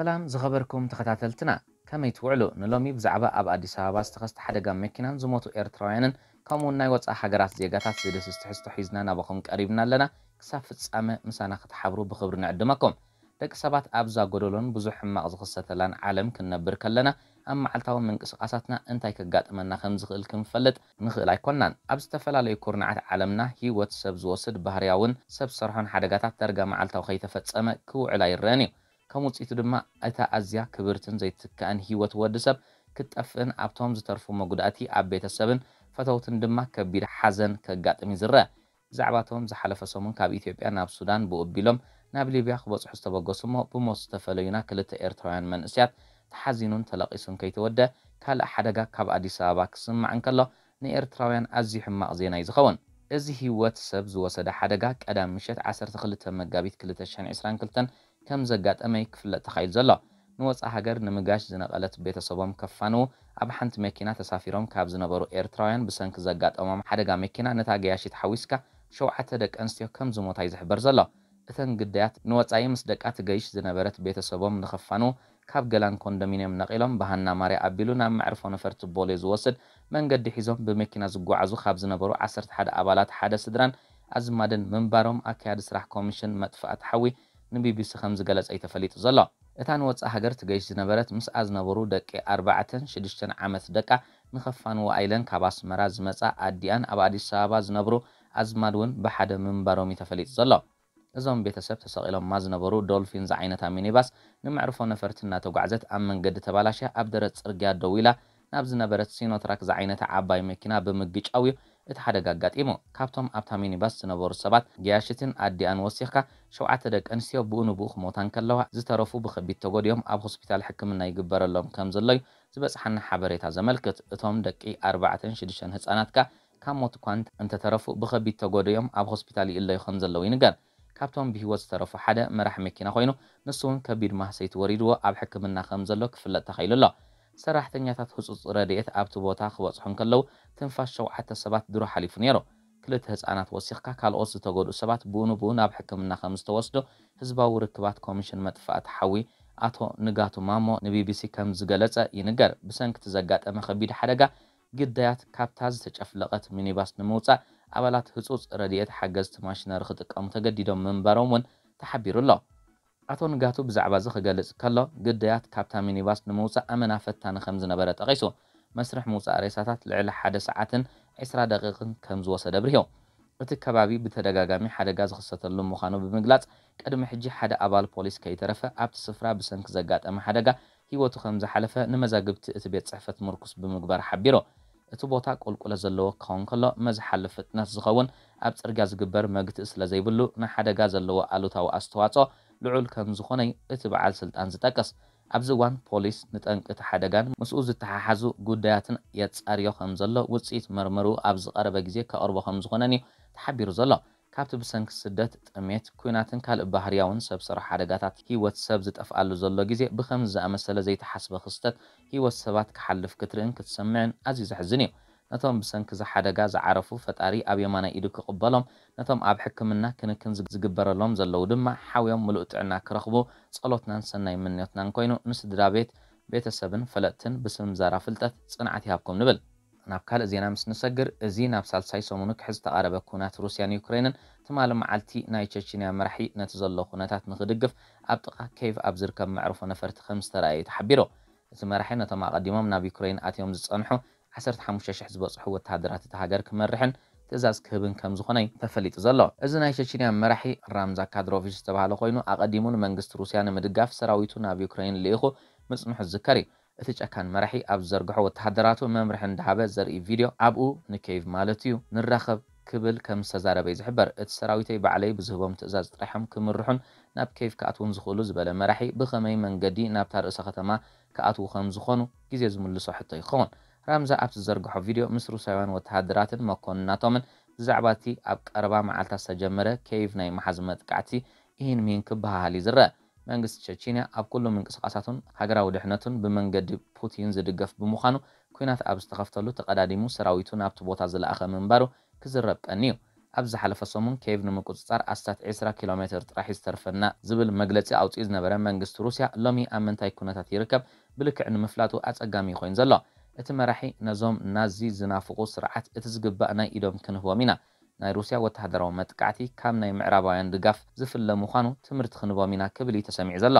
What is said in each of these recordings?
سلام زخبركم تخطاتلتنا كما يتوعلو نلومي بزعبه اب اديس ابابا استخست حدغا مكنان زموتو ايرتراينن كومون ناي وصا حغرات زيغات زيدس استحست حيزنا نابخوم قريبنا لنا كساف فصامه مسانا خطحبرو بخبر نعدمكم دك سبات ابزا غودولون بزو حما زخستلان عالم كنبر كلنا ام معلتاو من قصقاساتنا انتي كغاطمنا خم زخل كنفلط نخل ايكونان ابز تفلا لي كورنات عالمنا هي واتساب زوسد بحرياون سب سرحن حدغات ترغا معلتاو كو كوعلا يرانيو كموت إتدمع أتا أزيا كبرتن زي تكأن هيوت ودسب كت أفن أبتهم زترفو مقداتي أبيت السبن فتوتن دمع كبير حزن كقات مزرة زعباتهم زحل فسومن كاب إثيوبيا ناب سودان بوبيلم ناب ليبيا خبص حستا بقصمو بمصطفى لينا كلتا إرتوان من إسيات تحزينون تلاقيسون كي تودة كال أحدقا كاب أدي ساباك سمع انكالو نير تراوين أزي حما أزينا يزخون أزي هيوت سبز وسد حدقا كأدام مشيت عسر تخلتا مقابيت كلتا شان عسران كلتن كم زقات أميك في التخيل زلا نوص أحجر نمجاش زنب ألت بيت صبام كفانو أب حنت مكينة تسافرهم كاب زنبرو إيرتراين بسنك زقات أمام حرقة مكينة نتاجياش يتحويسك شو عتدك أنسيا كم زمو تايزح برزلا إثن قديات نوص أي مصدق أتجيش زنبرت بيت صبام نخفانو كاب جلان كوندمينيوم نقيلهم بهن ماري أبلو نام معرفة نفرت بوليز وصل من قد حزم بمكينة زقو عزو خاب زنبرو عصرت حد أبالات حد سدران أز مادن منبارهم أكاد سرح كوميشن مدفعة حوي ንቢቢሲ ከም ዝገለጸ ተፈሊጡ ዘሎ እታ ንወፃእ ሃገር ትገይሽ ዝነበረት ምስኣ ዝነበሩ ደቂ 46 ን ዓመት ደቃ ንኸፋንዎ ኣይለን ካብ ኣስመራ ዝመፃ ኣዲኣን ኣብ ኣዲስ ኣበባ ዝነብሩ ኣዝማድ እውን ብሓደ ምንባሮም እዩ ተፈሊጡ ዘሎ እዞም ቤተሰብ ተሰቂሎምማ ዝነበሩ ዶልፊን ዝዓይነታ ሚኒባስ ንምዕርፎ ነፈርቲ እናተጓዕዘት ኣብ መንገዲ ተባላሸ ኣብ ደረት ፅርግያ ደው ኢላ ናብ ዝነበረት ሲኖትራክ ዝዓይነታ ዓባይ መኪና ብምግጫው እዩ እቲ ሓደጋ ኣጋጢሙ ካብቶም ኣብታ ሚኒባስ ዝነበሩ ሰባት ገያሽትን ኣዲኣን ወሲኽካ ሸውዓተ ደቂ ኣንስትዮ ብኡ ንብኡ ክሞታን ከለዋ ዝተረፉ ብከቢድ ተጎዲኦም ኣብ ሆስፒታል ሕክምና ይግበረሎም ከም ዘሎ እዩ ዝበፅሐና ሓበሬታ ዘመልክት እቶም ደቂ ኣርባዕተን ሽዱሽተን ህፃናት ካ ካብ ሞት እኳ እንተተረፉ ብከቢድ ተጎዲኦም ኣብ ሆስፒታል ይእለዩ ከም ዘለዉ ይንገር ካብቶም ብሂወት ዝተረፉ ሓደ መራሕ መኪና ኮይኑ ንሱ እውን ከቢድ ማህሰይቲ ወሪድዎ ኣብ ሕክምና ከም ዘሎ ክፍለጥ ተኻኢሉ ኣሎ سرحت نیتات خصوص رادیت عبت و تاخو صحن کلوا تنفش شو حتی سبات درو حلف نیرو کل تهز آنات وسیخ که کال آزت تجارد سبات بونو بونو به حکم نخام استوسدو حزب و رکبات کمیشن متفاوت حاوی عتو نگاتو ماما نبی بیسی کم زغالت اینگر بسنجت زغات اما خبر حرجه جدایت کابتاز تجفلقت منی باس نموت اولات خصوص رادیت حجزت ماشین رختک امتجدیدم من برامون تحبیر الله اتو نگاتو بزعبا زخ گلس کلا گدیات کابتن مینیباس نموسا امنا فتان خمز نبرت اقیسو مسرح موسا اریساتات لعل حد ساعتن عسرا دقیقن کمز واسه دبریو اتی کبابی بتدگاگامی حد گاز خستتلو مخانو بمگلات کدوم حجی حد ابال پولیس کهی طرفه ابت صفرا بسنگ زگات اما حدگا هیو تو خمز حلفه نمزا گبت اتی بیت صحفت مرکوس بمگبر حبیرو اتو بوتا کل کل زلو کان کلا مز حلفت نس زخون ابت ارگاز گبر مگت اسلا زیبلو گاز زلو آلو استواتو ልዑል ከም ዝኾነ እቲ በዓል ስልጣን ዝጠቀስ ኣብዚ እዋን ፖሊስ ንጠንቂ እቲ ሓደጋን ምስኡ ዝተሓሓዙ ጉዳያትን የጻርዮ ከም ዘሎ ውፅኢት መርመሪኡ ኣብ ዝቐረበ ግዜ ከቕርቦ ከም ዝኾነን እዩ ተሓቢሩ ዘሎ ካብቲ ብሰንኪ ስደት ጥሜት ኩናትን ካልእ ባህርያውን ሰብ ስራሕ ሓደጋታት ሂወት ሰብ ዝጠፍኣሉ ዘሎ ግዜ ብከምዚ ዝኣመሰለ ዘይተሓስበ ክስተት ሂወት ሰባት ክሓልፍ ክትርእን ክትሰምዕን ኣዝዩ ዘሕዝን እዩ ነቶም ብሰንኪ ዝሓደጋ ዝዓረፉ ፈጣሪ ኣብ የማናይ ኢዱ ክቕበሎም ነቶም ኣብ ሕክምና ክንክን ዝግበረሎም ዘለዉ ድማ ሓውዮም ምሉእ ጥዕና ክረኽቡ ጸሎትናን ሰናይ ምንዮትናን ኮይኑ ንስድራ ቤት ቤተሰብን ፈለጥትን ብስምዛራ ፍልጠት ጽንዓት ይሃብኩም ንብል ናብ ካልእ ዜና ምስ ንሰግር እዚ ናብ ሳልሳይ ሰሙኑ ክሕዝ ዝተቓረበ ኩናት ሩስያን ዩክሬንን ትማሊ መዓልቲ ናይ ቸችንያ መራሒ ነቲ ዘሎ ኩነታት ንኽድግፍ ኣብ ጥቓ ኬቭ ኣብ ዝርከብ መዕርፎ ነፈርቲ ከም ዝተረኣዩ ተሓቢሩ እቲ መራሒ ነቶም ኣቐዲሞም ናብ ዩክሬን ኣትዮም ዝጸንሑ 15 ሽሕ ዝበፅሑ ወተሃደራት እቲ ሃገር ክመርሕን ትእዛዝ ክህብን ከም ዝኾነ ተፈሊጡ ዘሎ እዚ ናይ ቸችንያ መራሒ ራምዛ ካድሮቪች ዝተባሃለ ኮይኑ ኣቐዲሙ ንመንግስቲ ሩስያ ንምድጋፍ ሰራዊቱ ናብ ዩክሬን ልኢኹ ምፅንሑ ዝዝከር እዩ እቲ ጨካን መራሒ ኣብ ዝዘርግሖ ወተሃደራቱ መምርሒ እንዳሃበ ዘርኢ ቪድዮ ኣብኡ ንኬቭ ማለት እዩ ንራኸብ ክብል ከም ዝተዛረበ እዩ ዝሕበር እቲ ሰራዊተይ ባዕለይ ብዝህቦም ትእዛዝ ጥራሖም ክምርሑን ናብ ኬቭ ክኣትውን ዝኽእሉ ዝበለ መራሒ ብኸመይ መንገዲ ናብታ ርእሰ ከተማ ክኣትዉ ከም ዝኾኑ ግዜ ዝምልሶ ሕቶ ይኸውን ራምዛ ኣብቲ ዝዘርግሖ ቪድዮ ምስ ሩሳውያን ወተሃደራትን መኮንናቶምን ብዛዕባ እቲ ኣብ ቀረባ መዓልታት ዝተጀመረ ከይቭ ናይ መሓዝ መጥቃዕቲ ይህን ሚን ክበሃል እዩ ዝረአ መንግስቲ ቸቺንያ ኣብ ኩሉም ምንቅስቃሳቱን ሃገራዊ ድሕነቱን ብመንገዲ ፑቲን ዝድገፍ ብምዃኑ ኩናት ኣብ ዝተኸፍተሉ ተቐዳዲሙ ሰራዊቱ ናብቲ ቦታ ዝለኣኸ ምንባሩ ክዝረብ ቀኒ እዩ ኣብ ዝሓለፈ ሰሙን ኬቭ ንምቁፅጻር ኣስታት 20 ኪሎ ሜትር ጥራሕ ዝተርፈና ዝብል መግለፂ ኣውፅኡ ዝነበረ መንግስቲ ሩስያ ሎሚ ኣብ ምንታይ ኩነታት ይርከብ ብልክዕ ንምፍላጡ ኣፀጋሚ ኮይኑ ዘሎ እቲ መራሒ ነዞም ናዚ ዝናፍቑ ስርዓት እቲ ዝግባእ ናይ ኢዶም ክንህቦም ኢና ናይ ሩስያ ወተሃደራዊ መጥቃዕቲ ካብ ናይ ምዕራባውያን ድጋፍ ዝፍለ ምዃኑ ትምህርቲ ክንህቦም ኢና ክብል እዩ ተሰሚዑ ዘሎ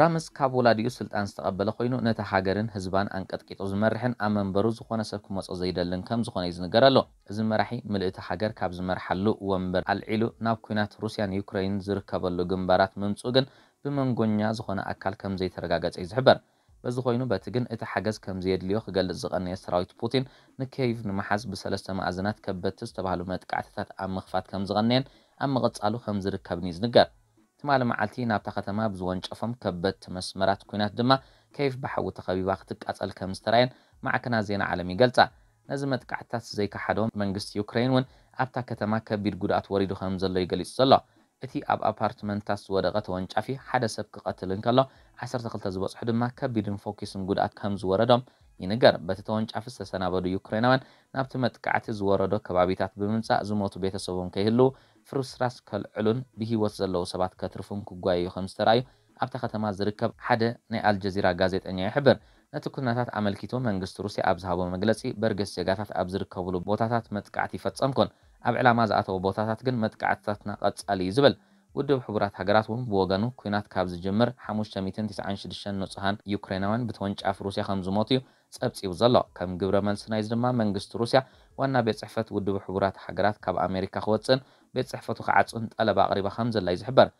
ራምስ ካብ ወላድኡ ስልጣን ዝተቐበለ ኮይኑ ነቲ ሃገርን ህዝባን ኣንቀጥቂጡ ዝመርሕን ኣብ መንበሩ ዝኾነ ሰብ ክመፆ ዘይደልን ከም ዝኾነ እዩ ዝንገር ኣሎ እዚ መራሒ ምልእቲ ሃገር ካብ ዝመርሓሉ ወንበር ኣልዒሉ ናብ ኩናት ሩስያን ዩክራይን ዝርከበሉ ግንባራት ምምፁ ግን ብመንጎኛ ዝኾነ ኣካል ከም ዘይተረጋገፀ እዩ ዝሕበር بس خوينو باتجن إتا حاجز كم زياد ليوخ قال الزغن يسرايت بوتين نكيف نمحز بسلسة معزنات كبت تستبعلو مات قعتتات أم مخفات كم زغنين أم غدس ألو خمزر كابنيز نقر تمال معالتي نابتاقة ما بزوان شفم كبت مسمرات كوينات دما كيف بحو تخبي وقتك أسأل كم سترين معكنا زين عالمي قلتا نزمت قعتات زي كحدون من يوكرين ون أبتا كتما كبير قدات وريدو خمزر اللي قليس صلا إتي أب أبارتمنت تاس ورغة وانشافي حدا سبك قتل انكالو 12 ዝበፅሑ ድማ ከቢድን ፎኪስን ጉድኣት ከም ዝወረዶም ይንገር በቲ ተወንጫፊ ዝተሰናበዱ ዩክሬናውያን ናብቲ መጥቃዕቲ ዝወረዶ ከባቢታት ብምምፃእ ዝሞቱ ቤተሰቦም ከይህልው ፍርስራስ ከልዕሉን ብሂወት ዘለዉ ሰባት ከትርፉን ክጓየዩ ከም ዝተረኣዩ ኣብታ ከተማ ዝርከብ ሓደ ናይ ኣልጀዚራ ጋዜጠኛ ይሕብር ነቲ ኩነታት ኣመልኪቱ መንግስቲ ሩስያ ኣብ ዝሃቦ መግለፂ በርገስ ዜጋታት ኣብ ዝርከብሉ ቦታታት መጥቃዕቲ ይፈፀምኩን ኣብ ዕላማ ዝኣተዎ ቦታታት ግን መጥቃዕትታትና ቀፃሊ እዩ ዝብል ودو حبرات هجرات ون بوغانو كينات كابز جمر حموش تميتن تسعة عشر دشان نصهان يوكرينوان بتونج أف روسيا خمس ماتيو سبت يوزلا كم جبر من سنايز دما من جست روسيا وانا بيتصحفت ودب حبرات هجرات كاب أمريكا خوتن بيتصحفت وقعدت انت على بقريبة خمسة لايز حبر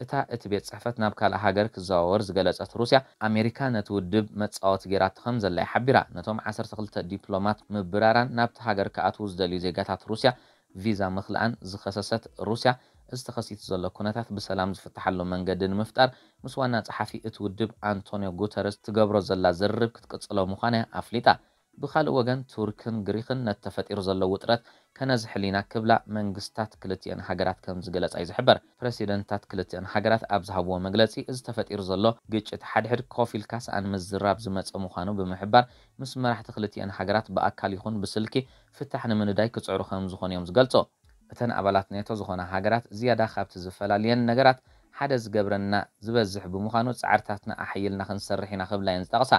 اتا ات بيتصحفت نابك على هجر كزاور زجلت أت روسيا أمريكا نتو دب متصات جرات خمسة لاي حبرة نتوم عصر تخلت دبلومات مبرارا نابت هجر كأتوز دليزي جات روسيا فيزا مخلان زخصصت روسيا እዚ ተኸሲቱ ዘሎ ኩነታት ብሰላም ዝፍትሓሉ መንገዲ ንምፍጣር ምስ ዋና ፀሓፊ እቲ ውድብ ኣንቶኒዮ ጉተረስ ትገብሮ ዘላ ዝርርብ ክትቅፅሎ ምዃነ ኣፍሊጣ ብካልእ ወገን ቱርክን ግሪክን ነቲ ተፈጢሩ ዘሎ ውጥረት ከነዝሕሊና ክብላ መንግስትታት ክልትኤን ሃገራት ከም ዝገለጻ እዩ ዝሕበር ፕረሲደንትታት ክልትኤን ሃገራት ኣብ ዝሃብዎ መግለጺ እዚ ተፈጢሩ ዘሎ ግጭት ሓድሕድ ኮፍ ኢልካ ሰኣን ምዝራብ ዝመፀ ምዃኑ ብምሕባር ምስ መራሕቲ ክልትኤን ሃገራት ብኣካል ይኹን ብስልኪ ፍታሕ ንምንዳይ ክፅዕሩ ከም ዝኾኑ እዮም ዝገልጾ እተን ኣባላት ኔቶ ዝኾና ሃገራት ዝያዳ ካብቲ ዝፈላለየን ነገራት ሓደ ዝገብረና ዝበዝሕ ብምዃኑ ፃዕርታትና ኣሕይልና ክንሰርሕ ኢና ክብላየን ዝጠቕሳ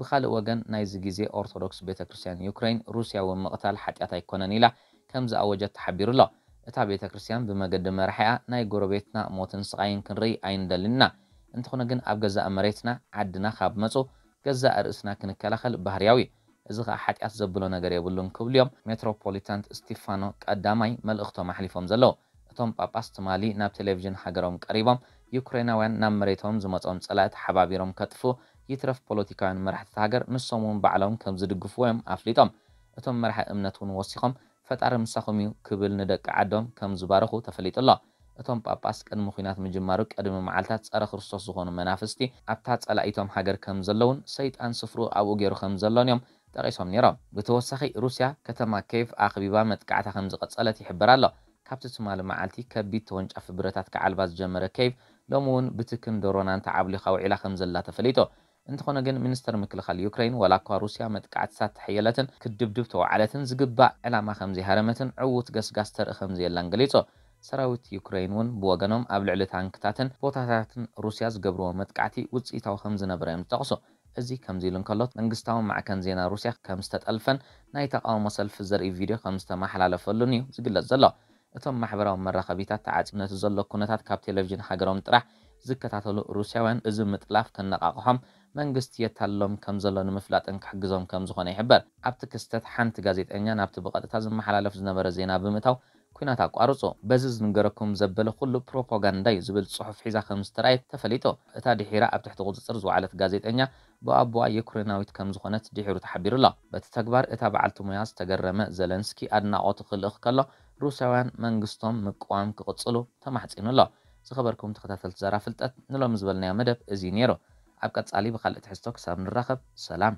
ብኻልእ ወገን ናይዚ ግዜ ኦርቶዶክስ ቤተ ክርስትያን ዩክራይን ሩስያ እውን ምቕታል ሓጢኣት ኣይኮነን ኢላ ከም ዝኣወጀት ተሓቢሩ ኣሎ እታ ቤተ ክርስትያን ብመገዲ መራሒኣ ናይ ጎረቤትና ሞትን ስቃይን ክንርኢ ኣይንደልንና እንተኾነ ግን ኣብ ገዛእ መሬትና ዓድና ካብ መፁ ገዛእ ርእስና ክንከላኸል ባህርያዊ زغا حتیات زبلو نگری بولن کبلیم متروپولیتان استیفانو کدامای ملخت محلیفم زلو تام پاپاست مالی نب تلویزیون حجرام قریبم یوکراین و نم مریتام زمط آن صلات حبابیم کتفو یترف پلیتیکان مرحت حجر نصمون بعلم کم زد گفوم عفلیتام تام مرح امنتون وسیقم فتارم سخمیو کبل ندک عدم کم زبارخو تفلیت الله اتام پاپاست کن مخینات مجمرک ادم معلتات آرخ رستاسخانو منافستی عبتات علایتام حجر کم زلون سید آن صفرو خم زلونیم ጠቂሶም ነይሮም ብተወሳኺ ሩስያ ከተማ ኬቭ ኣኽቢባ መጥቃዕታ ከም ዝቐጸለት ይሕብር ኣሎ ካብቲ ትማሊ መዓልቲ ከቢድ ተወንጫፊ ብረታት ክዓልባ ዝጀመረ ኬቭ ሎሚ እውን ብትክን ዶሮናን ተዓብሊኻ ውዒላ ከም ዘላ ተፈሊጡ እንተኾነ ግን ሚኒስተር ምክልኻል ዩክራይን ዋላ እኳ ሩስያ መጥቃዕትታት ተሓየለትን ክድብድብ ተዋዓለትን ዝግባእ ዕላማ ከምዘይሃረመትን ዕውት ገስጋስ ተርኢ ከምዘየላን ገሊጹ ሰራዊት ዩክራይን እውን ብወገኖም ኣብ ልዕሊ ታንክታትን ቦታታትን ሩስያ ዝገብርዎ መጥቃዕቲ ውፅኢታዊ ከም ዝነበረ እዮም ዝጠቕሱ እዚ ከም ኢሉ እንከሎ መንግስታዊ ማዕከን ዜና ሩስያ ከም ዝተጠልፈን ናይ ተቃውሞ ሰልፊ ዘርኢ ቪድዮ ከም ዝተመሓላለፈሉን እዩ ዝግለጽ ዘሎ እቶም ማሕበራዊ መራኸቢታት ተዓፂም ነቲ ዘሎ ኩነታት ካብ ቴሌቭዥን ሃገሮም ጥራሕ ዝከታተሉ ሩስያውያን እዚ ምጥላፍ ከነቃቕሖም መንግስቲ የታሎም ከም ዘሎ ንምፍላጥን ክሕግዞም ከም ዝኾነ ይሕበር ኣብቲ ክስተት ሓንቲ ጋዜጠኛ ናብቲ ብቐጥታ ዝመሓላለፍ ዝነበረ ዜና ብምእታው ኩናት ኣቋርፆ በዚ ዝንገረኩም ዘበለ ኩሉ ፕሮፓጋንዳ እዩ ዝብል ፅሑፍ ሒዛ ከም ዝተረኣየት ተፈሊጦ እታ ድሒራ ኣብ ትሕቲ ቁፅፅር ዝዋዕለት ጋዜጠኛ ብኣቦኣ ዩክሬናዊት ከም ዝኾነት ድሒሩ ተሓቢሩ ኣሎ በቲ ተግባር እታ በዓልቲ ሙያ ዝተገረመ ዘለንስኪ ኣድናቆቱ ክልእኽ ከሎ ሩስያውያን መንግስቶም ምቅዋም ክቕፅሉ ተማሕፂኑ ኣሎ ዝኸበርኩም ተኸታተልቲ ዘራ ፍልጠት ንሎሚ ዝበልናዮ መደብ እዚ ነይሩ ኣብ ቀጻሊ ብካልእ ትሕዝቶ ክሳብ ንራኸብ ሰላም